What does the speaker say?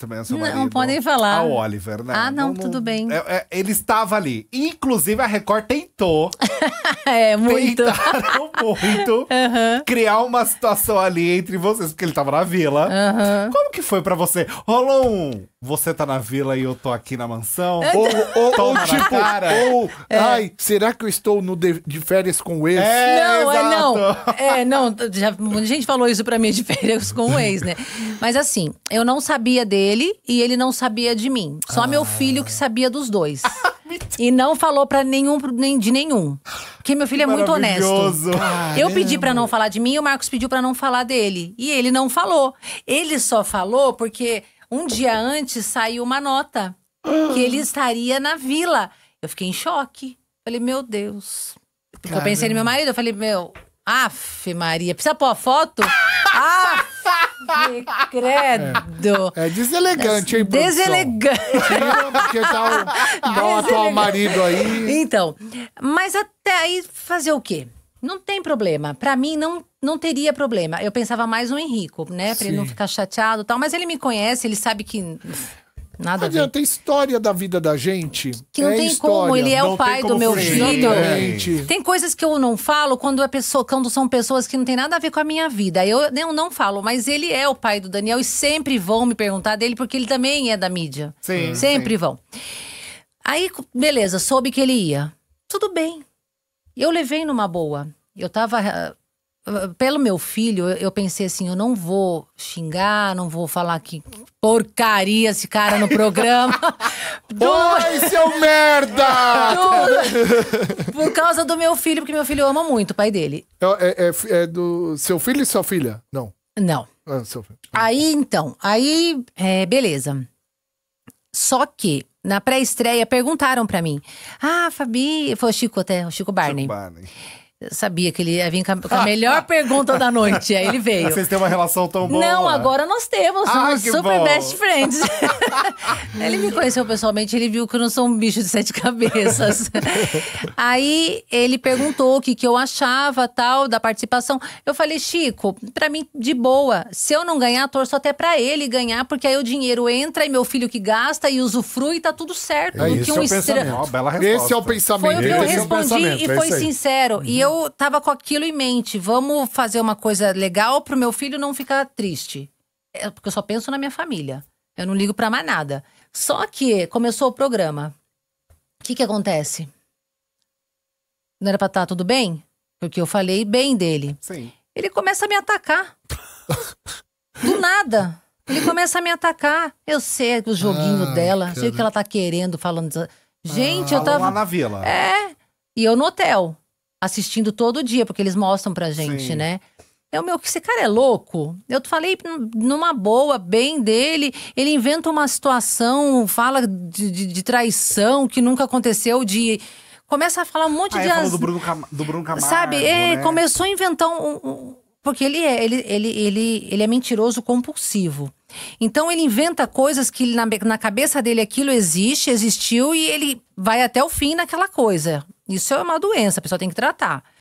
também é seu não, marido. Não podem falar. A Oliver, né? Ah, não, não tudo não, bem. É, é, ele estava ali. Inclusive, a Record tem é, muito. Tentaram muito uhum. criar uma situação ali entre vocês, porque ele tava na vila. Uhum. Como que foi pra você? Rolou um. Você tá na vila e eu tô aqui na mansão. Ou, ou, ou tipo, ou. É. Ai, será que eu estou no de, de férias com o ex? É, não, é, exato. é não. É, não. Já, muita gente falou isso pra mim de férias com o ex, né? Mas assim, eu não sabia dele e ele não sabia de mim. Só ah. meu filho que sabia dos dois. E não falou pra nenhum, nem de nenhum. Porque meu filho é muito honesto. Caramba. Eu pedi pra não falar de mim e o Marcos pediu pra não falar dele. E ele não falou. Ele só falou porque um dia antes saiu uma nota que ele estaria na vila. Eu fiquei em choque. Falei, meu Deus. Caramba. Eu pensei no meu marido, eu falei, meu, af, Maria, precisa pôr a foto? af! credo. É, é deselegante, hein, Deselegante. Tira, porque tá o, tá o atual marido aí. Então, mas até aí fazer o quê? Não tem problema. Para mim, não, não teria problema. Eu pensava mais no Henrico, né? Pra Sim. ele não ficar chateado e tal. Mas ele me conhece, ele sabe que. Nada não adianta, a é história da vida da gente. Que não é tem história. como, ele é não o pai do meu filho. É. Tem coisas que eu não falo quando, é pessoa, quando são pessoas que não tem nada a ver com a minha vida. Eu, eu não falo, mas ele é o pai do Daniel e sempre vão me perguntar dele, porque ele também é da mídia. Sim, sempre sim. vão. Aí, beleza, soube que ele ia. Tudo bem. Eu levei numa boa. Eu tava eh, pelo meu filho, eu pensei assim: eu não vou xingar, não vou falar que porcaria esse cara no programa. do... Oi, seu merda! Do... Por causa do meu filho, porque meu filho ama muito o pai dele. É, é, é, é do seu filho e sua filha? Não. Não. Ah, seu... Ah. Aí então, aí, é, beleza. Só que na pré-estreia perguntaram para mim: Ah, Fabi, foi o Chico até, o Chico Barney. Chico Barney sabia que ele ia vir com a, ah. melhor pergunta da noite. Aí ele veio. Vocês têm uma relação tão boa. Não, agora nós temos. Ah, somos super bom. best friends. ele me conheceu pessoalmente, ele viu que eu não sou um bicho de sete cabeças. Aí ele perguntou o que, que eu achava, tal, da participação. Eu falei, Chico, pra mim, de boa. Se eu não ganhar, torço até pra ele ganhar, porque aí o dinheiro entra e meu filho que gasta e usufrui, tá tudo certo. É, do que um é estra... Esse é o pensamento. Foi o que eu Esse é respondi é e foi sincero. E eu eu tava com aquilo em mente. Vamos fazer uma coisa legal pro meu filho não ficar triste. É porque eu só penso na minha família. Eu não ligo pra mais nada. Só que começou o programa. O que que acontece? Não era pra estar tá tudo bem? Porque eu falei bem dele. Sim. Ele começa a me atacar. Do nada. Ele começa a me atacar. Eu sei o joguinho ah, dela, cara. sei o que ela tá querendo, falando. Gente, ah, eu tava. Lá na vila. É. E eu no hotel assistindo todo dia, porque eles mostram pra gente, Sim. né? É o meu, esse cara é louco. Eu falei numa boa, bem dele. Ele inventa uma situação, fala de, de, de traição que nunca aconteceu, de começa a falar um monte ah, de as... do, Bruno Cam... do Bruno Camargo, sabe? É, né? começou a inventar um, um... porque ele é, ele, ele, ele, ele é mentiroso compulsivo. Então ele inventa coisas que na, na cabeça dele aquilo existe, existiu e ele vai até o fim naquela coisa. Isso é uma doença, a pessoa tem que tratar.